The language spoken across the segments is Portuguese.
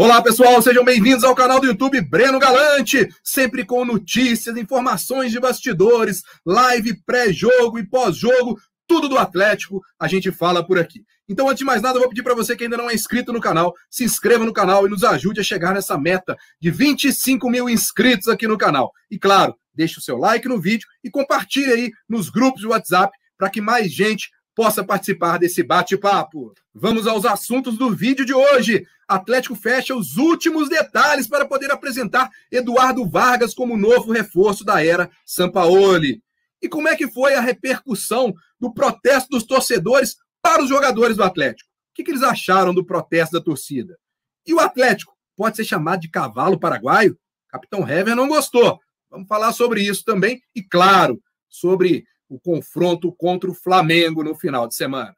Olá, pessoal, sejam bem-vindos ao canal do YouTube Breno Galante, sempre com notícias, informações de bastidores, live pré-jogo e pós-jogo, tudo do Atlético, a gente fala por aqui. Então, antes de mais nada, eu vou pedir para você que ainda não é inscrito no canal, se inscreva no canal e nos ajude a chegar nessa meta de 25 mil inscritos aqui no canal. E claro, deixe o seu like no vídeo e compartilhe aí nos grupos de WhatsApp para que mais gente possa participar desse bate-papo. Vamos aos assuntos do vídeo de hoje. Atlético fecha os últimos detalhes para poder apresentar Eduardo Vargas como novo reforço da era Sampaoli. E como é que foi a repercussão do protesto dos torcedores para os jogadores do Atlético? O que eles acharam do protesto da torcida? E o Atlético pode ser chamado de cavalo paraguaio? Capitão Hever não gostou. Vamos falar sobre isso também e, claro, sobre o confronto contra o Flamengo no final de semana.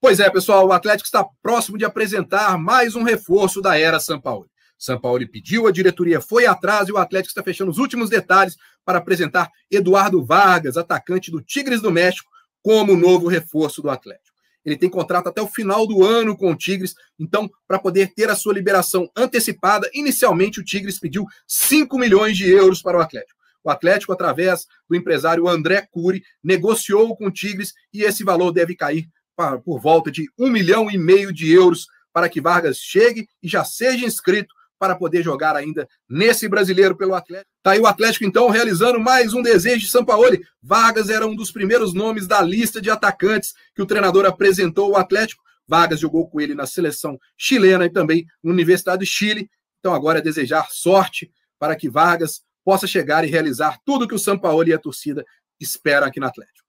Pois é, pessoal, o Atlético está próximo de apresentar mais um reforço da era São Paulo. São Paulo pediu, a diretoria foi atrás e o Atlético está fechando os últimos detalhes para apresentar Eduardo Vargas, atacante do Tigres do México, como novo reforço do Atlético. Ele tem contrato até o final do ano com o Tigres, então, para poder ter a sua liberação antecipada, inicialmente o Tigres pediu 5 milhões de euros para o Atlético. O Atlético, através do empresário André Cury, negociou com o Tigres e esse valor deve cair para, por volta de um milhão e meio de euros para que Vargas chegue e já seja inscrito para poder jogar ainda nesse brasileiro pelo Atlético. Tá aí o Atlético, então, realizando mais um desejo de Sampaoli. Vargas era um dos primeiros nomes da lista de atacantes que o treinador apresentou ao Atlético. Vargas jogou com ele na seleção chilena e também na Universidade do Chile. Então, agora é desejar sorte para que Vargas possa chegar e realizar tudo que o São Paulo e a torcida esperam aqui no Atlético.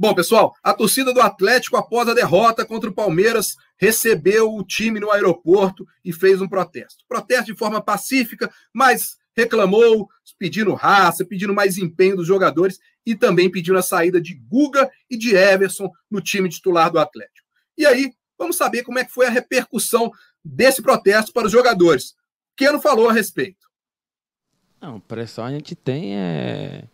Bom, pessoal, a torcida do Atlético, após a derrota contra o Palmeiras, recebeu o time no aeroporto e fez um protesto. Protesto de forma pacífica, mas reclamou, pedindo raça, pedindo mais empenho dos jogadores e também pedindo a saída de Guga e de Everson no time titular do Atlético. E aí, vamos saber como é que foi a repercussão desse protesto para os jogadores. que não falou a respeito? Não, pressão a gente tem é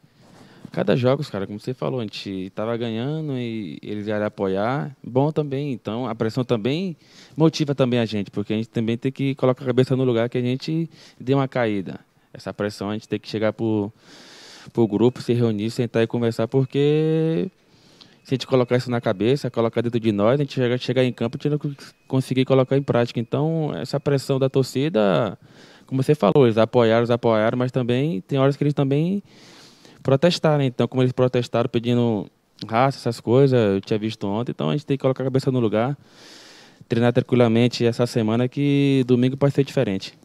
cada jogo, cara, como você falou, a gente tava ganhando e eles iam apoiar, bom também, então a pressão também motiva também a gente, porque a gente também tem que colocar a cabeça no lugar que a gente deu uma caída. Essa pressão a gente tem que chegar para o grupo, se reunir, sentar e conversar, porque se a gente colocar isso na cabeça, colocar dentro de nós, a gente chegar chega em campo, a gente não conseguir colocar em prática. Então, essa pressão da torcida, como você falou, eles apoiaram, eles apoiaram, mas também tem horas que eles também protestaram. Né? Então, como eles protestaram pedindo raça, essas coisas, eu tinha visto ontem, então a gente tem que colocar a cabeça no lugar, treinar tranquilamente essa semana, que domingo pode ser diferente.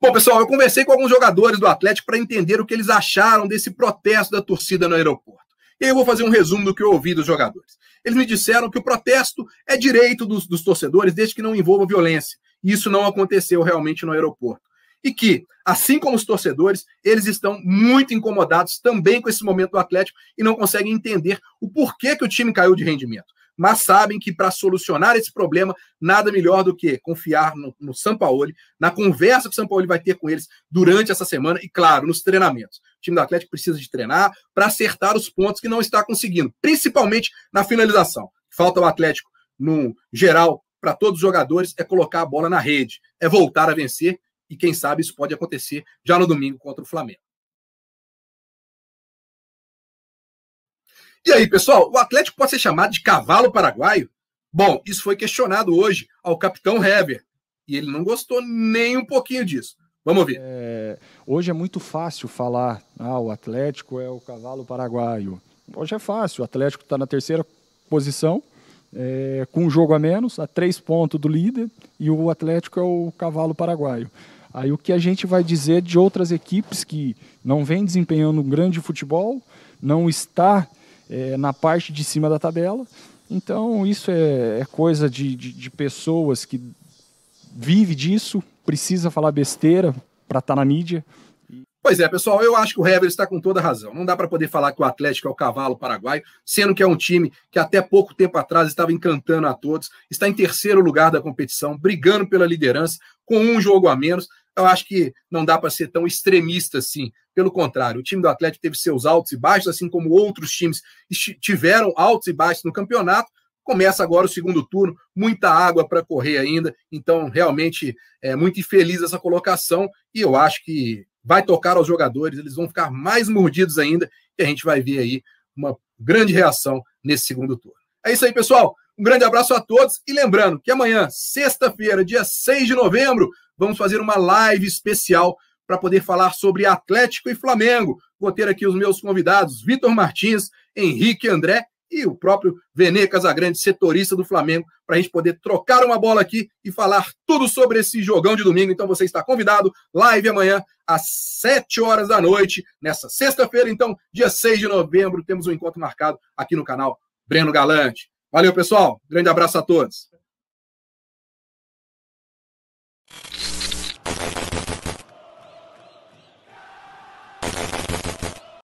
Bom, pessoal, eu conversei com alguns jogadores do Atlético para entender o que eles acharam desse protesto da torcida no aeroporto. E eu vou fazer um resumo do que eu ouvi dos jogadores. Eles me disseram que o protesto é direito dos, dos torcedores, desde que não envolva violência. E isso não aconteceu realmente no aeroporto. E que, assim como os torcedores, eles estão muito incomodados também com esse momento do Atlético e não conseguem entender o porquê que o time caiu de rendimento mas sabem que para solucionar esse problema, nada melhor do que confiar no, no Sampaoli, na conversa que o Sampaoli vai ter com eles durante essa semana e, claro, nos treinamentos. O time do Atlético precisa de treinar para acertar os pontos que não está conseguindo, principalmente na finalização. Falta o Atlético, no geral, para todos os jogadores, é colocar a bola na rede, é voltar a vencer e, quem sabe, isso pode acontecer já no domingo contra o Flamengo. E aí, pessoal, o Atlético pode ser chamado de cavalo paraguaio? Bom, isso foi questionado hoje ao capitão Hever. E ele não gostou nem um pouquinho disso. Vamos ouvir. É, hoje é muito fácil falar, ah, o Atlético é o cavalo paraguaio. Hoje é fácil, o Atlético está na terceira posição, é, com um jogo a menos, a três pontos do líder, e o Atlético é o cavalo paraguaio. Aí o que a gente vai dizer de outras equipes que não vem desempenhando um grande futebol, não está é, na parte de cima da tabela. Então, isso é, é coisa de, de, de, pessoas que vive disso, precisa falar besteira para estar tá na mídia. Pois é, pessoal, eu acho que o Hever está com toda razão. Não dá para poder falar que o Atlético é o cavalo paraguaio, sendo que é um time que até pouco tempo atrás estava encantando a todos, está em terceiro lugar da competição, brigando pela liderança, com um jogo a menos. Eu acho que não dá para ser tão extremista assim. Pelo contrário, o time do Atlético teve seus altos e baixos, assim como outros times tiveram altos e baixos no campeonato. Começa agora o segundo turno, muita água para correr ainda. Então, realmente, é muito infeliz essa colocação. E eu acho que vai tocar aos jogadores, eles vão ficar mais mordidos ainda. E a gente vai ver aí uma grande reação nesse segundo turno. É isso aí, pessoal. Um grande abraço a todos. E lembrando que amanhã, sexta-feira, dia 6 de novembro, vamos fazer uma live especial para poder falar sobre Atlético e Flamengo. Vou ter aqui os meus convidados, Vitor Martins, Henrique André e o próprio Vene Casagrande, setorista do Flamengo, para a gente poder trocar uma bola aqui e falar tudo sobre esse jogão de domingo. Então você está convidado, live amanhã às 7 horas da noite, nessa sexta-feira, então, dia 6 de novembro, temos um encontro marcado aqui no canal Breno Galante. Valeu, pessoal. Grande abraço a todos.